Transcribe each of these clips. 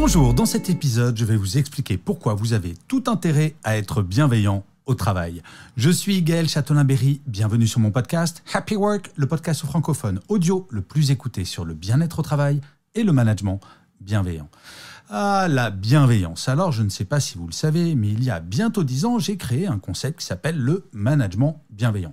Bonjour, dans cet épisode, je vais vous expliquer pourquoi vous avez tout intérêt à être bienveillant au travail. Je suis Gaël Châtelain-Berry, bienvenue sur mon podcast Happy Work, le podcast francophone audio le plus écouté sur le bien-être au travail et le management bienveillant. Ah, la bienveillance. Alors, je ne sais pas si vous le savez, mais il y a bientôt dix ans, j'ai créé un concept qui s'appelle le management bienveillant.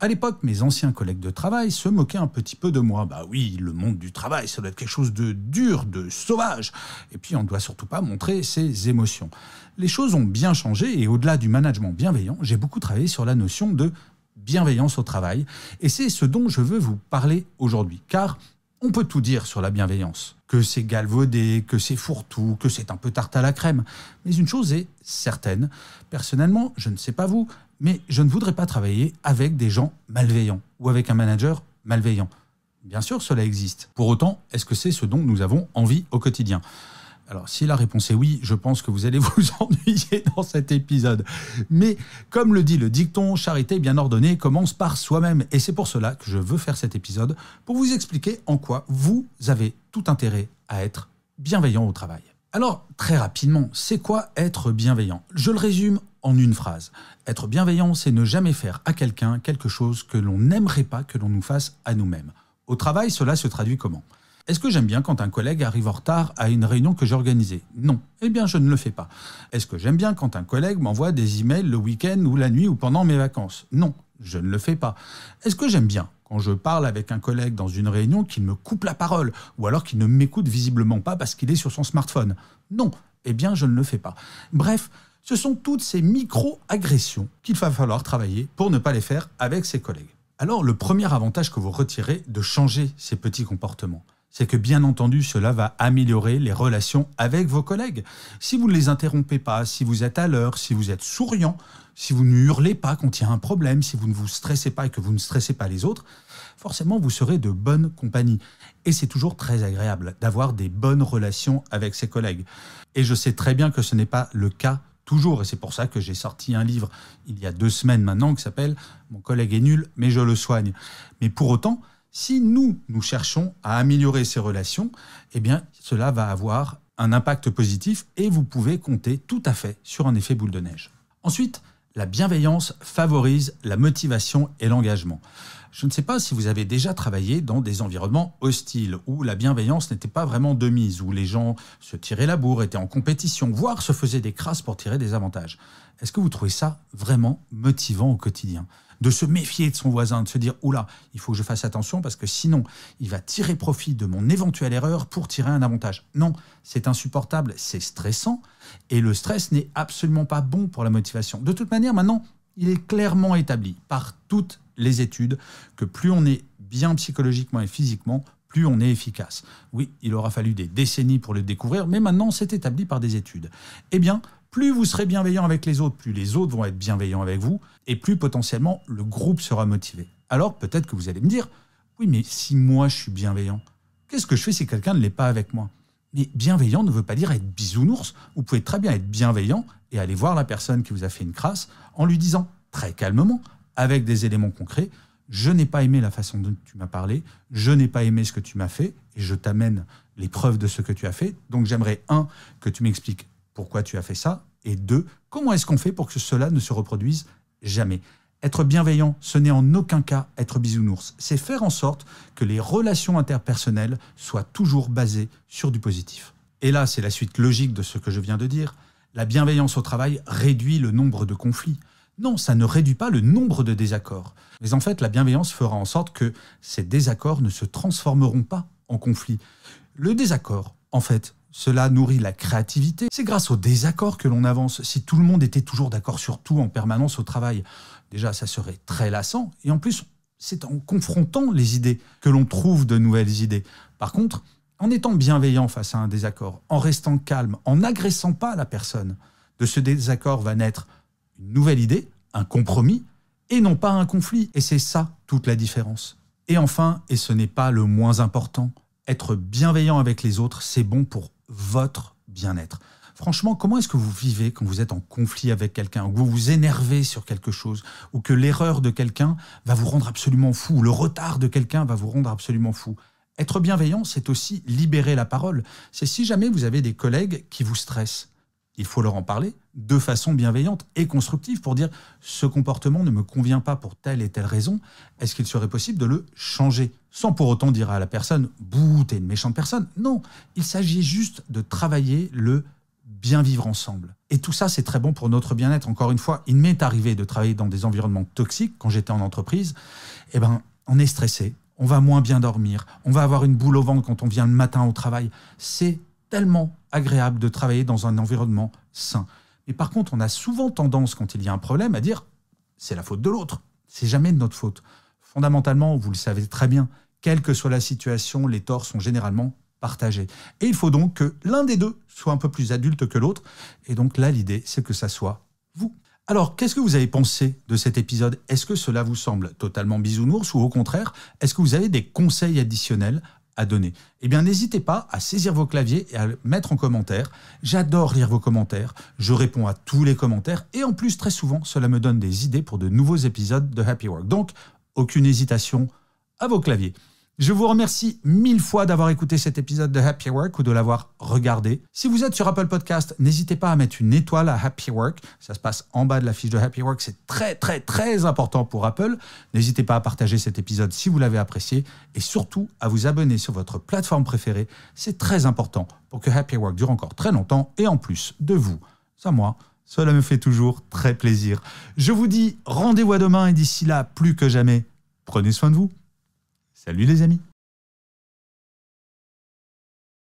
À l'époque, mes anciens collègues de travail se moquaient un petit peu de moi. Bah oui, le monde du travail, ça doit être quelque chose de dur, de sauvage. Et puis, on ne doit surtout pas montrer ses émotions. Les choses ont bien changé et au-delà du management bienveillant, j'ai beaucoup travaillé sur la notion de bienveillance au travail. Et c'est ce dont je veux vous parler aujourd'hui. Car on peut tout dire sur la bienveillance, que c'est galvaudé, que c'est fourre-tout, que c'est un peu tarte à la crème. Mais une chose est certaine, personnellement, je ne sais pas vous, mais je ne voudrais pas travailler avec des gens malveillants ou avec un manager malveillant. Bien sûr, cela existe. Pour autant, est-ce que c'est ce dont nous avons envie au quotidien alors, si la réponse est oui, je pense que vous allez vous ennuyer dans cet épisode. Mais, comme le dit le dicton, charité bien ordonnée commence par soi-même. Et c'est pour cela que je veux faire cet épisode, pour vous expliquer en quoi vous avez tout intérêt à être bienveillant au travail. Alors, très rapidement, c'est quoi être bienveillant Je le résume en une phrase. Être bienveillant, c'est ne jamais faire à quelqu'un quelque chose que l'on n'aimerait pas que l'on nous fasse à nous-mêmes. Au travail, cela se traduit comment est-ce que j'aime bien quand un collègue arrive en retard à une réunion que j'ai organisée Non. Eh bien, je ne le fais pas. Est-ce que j'aime bien quand un collègue m'envoie des emails le week-end ou la nuit ou pendant mes vacances Non. Je ne le fais pas. Est-ce que j'aime bien quand je parle avec un collègue dans une réunion qu'il me coupe la parole ou alors qu'il ne m'écoute visiblement pas parce qu'il est sur son smartphone Non. Eh bien, je ne le fais pas. Bref, ce sont toutes ces micro-agressions qu'il va falloir travailler pour ne pas les faire avec ses collègues. Alors le premier avantage que vous retirez de changer ces petits comportements, c'est que bien entendu, cela va améliorer les relations avec vos collègues. Si vous ne les interrompez pas, si vous êtes à l'heure, si vous êtes souriant, si vous ne hurlez pas quand il y a un problème, si vous ne vous stressez pas et que vous ne stressez pas les autres, forcément vous serez de bonne compagnie. Et c'est toujours très agréable d'avoir des bonnes relations avec ses collègues. Et je sais très bien que ce n'est pas le cas toujours, et c'est pour ça que j'ai sorti un livre il y a deux semaines maintenant qui s'appelle Mon collègue est nul, mais je le soigne. Mais pour autant, si nous, nous cherchons à améliorer ces relations, eh bien, cela va avoir un impact positif et vous pouvez compter tout à fait sur un effet boule de neige. Ensuite, la bienveillance favorise la motivation et l'engagement. Je ne sais pas si vous avez déjà travaillé dans des environnements hostiles où la bienveillance n'était pas vraiment de mise, où les gens se tiraient la bourre, étaient en compétition, voire se faisaient des crasses pour tirer des avantages. Est-ce que vous trouvez ça vraiment motivant au quotidien de se méfier de son voisin, de se dire oula, il faut que je fasse attention parce que sinon, il va tirer profit de mon éventuelle erreur pour tirer un avantage. Non, c'est insupportable, c'est stressant et le stress n'est absolument pas bon pour la motivation. De toute manière, maintenant, il est clairement établi par toutes les études que plus on est bien psychologiquement et physiquement, plus on est efficace. Oui, il aura fallu des décennies pour le découvrir, mais maintenant c'est établi par des études. Eh bien, plus vous serez bienveillant avec les autres, plus les autres vont être bienveillants avec vous, et plus potentiellement le groupe sera motivé. Alors peut-être que vous allez me dire, oui, mais si moi je suis bienveillant, qu'est-ce que je fais si quelqu'un ne l'est pas avec moi mais bienveillant ne veut pas dire être bisounours. Vous pouvez très bien être bienveillant et aller voir la personne qui vous a fait une crasse en lui disant très calmement, avec des éléments concrets, je n'ai pas aimé la façon dont tu m'as parlé, je n'ai pas aimé ce que tu m'as fait, et je t'amène les preuves de ce que tu as fait. Donc j'aimerais, un, que tu m'expliques pourquoi tu as fait ça Et deux, comment est-ce qu'on fait pour que cela ne se reproduise jamais être bienveillant, ce n'est en aucun cas être bisounours. C'est faire en sorte que les relations interpersonnelles soient toujours basées sur du positif. Et là, c'est la suite logique de ce que je viens de dire. La bienveillance au travail réduit le nombre de conflits. Non, ça ne réduit pas le nombre de désaccords. Mais en fait, la bienveillance fera en sorte que ces désaccords ne se transformeront pas en conflits. Le désaccord, en fait, cela nourrit la créativité. C'est grâce au désaccord que l'on avance. Si tout le monde était toujours d'accord sur tout en permanence au travail, déjà ça serait très lassant. Et en plus, c'est en confrontant les idées que l'on trouve de nouvelles idées. Par contre, en étant bienveillant face à un désaccord, en restant calme, en n'agressant pas la personne, de ce désaccord va naître une nouvelle idée, un compromis, et non pas un conflit. Et c'est ça toute la différence. Et enfin, et ce n'est pas le moins important, être bienveillant avec les autres, c'est bon pour votre bien-être. Franchement, comment est-ce que vous vivez quand vous êtes en conflit avec quelqu'un, ou vous vous énervez sur quelque chose, ou que l'erreur de quelqu'un va vous rendre absolument fou, ou le retard de quelqu'un va vous rendre absolument fou Être bienveillant, c'est aussi libérer la parole. C'est si jamais vous avez des collègues qui vous stressent, il faut leur en parler de façon bienveillante et constructive pour dire ce comportement ne me convient pas pour telle et telle raison, est-ce qu'il serait possible de le changer Sans pour autant dire à la personne Bouh, t'es une méchante personne. Non, il s'agit juste de travailler le bien vivre ensemble. Et tout ça, c'est très bon pour notre bien-être. Encore une fois, il m'est arrivé de travailler dans des environnements toxiques quand j'étais en entreprise. Eh ben, on est stressé, on va moins bien dormir, on va avoir une boule au ventre quand on vient le matin au travail. C'est tellement agréable de travailler dans un environnement sain. Mais par contre, on a souvent tendance, quand il y a un problème, à dire c'est la faute de l'autre, c'est jamais de notre faute. Fondamentalement, vous le savez très bien, quelle que soit la situation, les torts sont généralement partagés. Et il faut donc que l'un des deux soit un peu plus adulte que l'autre. Et donc là, l'idée, c'est que ça soit vous. Alors, qu'est-ce que vous avez pensé de cet épisode Est-ce que cela vous semble totalement bisounours ou au contraire, est-ce que vous avez des conseils additionnels donner. Eh bien, n'hésitez pas à saisir vos claviers et à le mettre en commentaire. J'adore lire vos commentaires, je réponds à tous les commentaires et en plus, très souvent, cela me donne des idées pour de nouveaux épisodes de Happy Work. Donc, aucune hésitation à vos claviers. Je vous remercie mille fois d'avoir écouté cet épisode de Happy Work ou de l'avoir regardé. Si vous êtes sur Apple Podcast, n'hésitez pas à mettre une étoile à Happy Work. Ça se passe en bas de la fiche de Happy Work. C'est très, très, très important pour Apple. N'hésitez pas à partager cet épisode si vous l'avez apprécié et surtout à vous abonner sur votre plateforme préférée. C'est très important pour que Happy Work dure encore très longtemps et en plus de vous, ça moi, cela me fait toujours très plaisir. Je vous dis rendez-vous demain et d'ici là, plus que jamais, prenez soin de vous. Salut les amis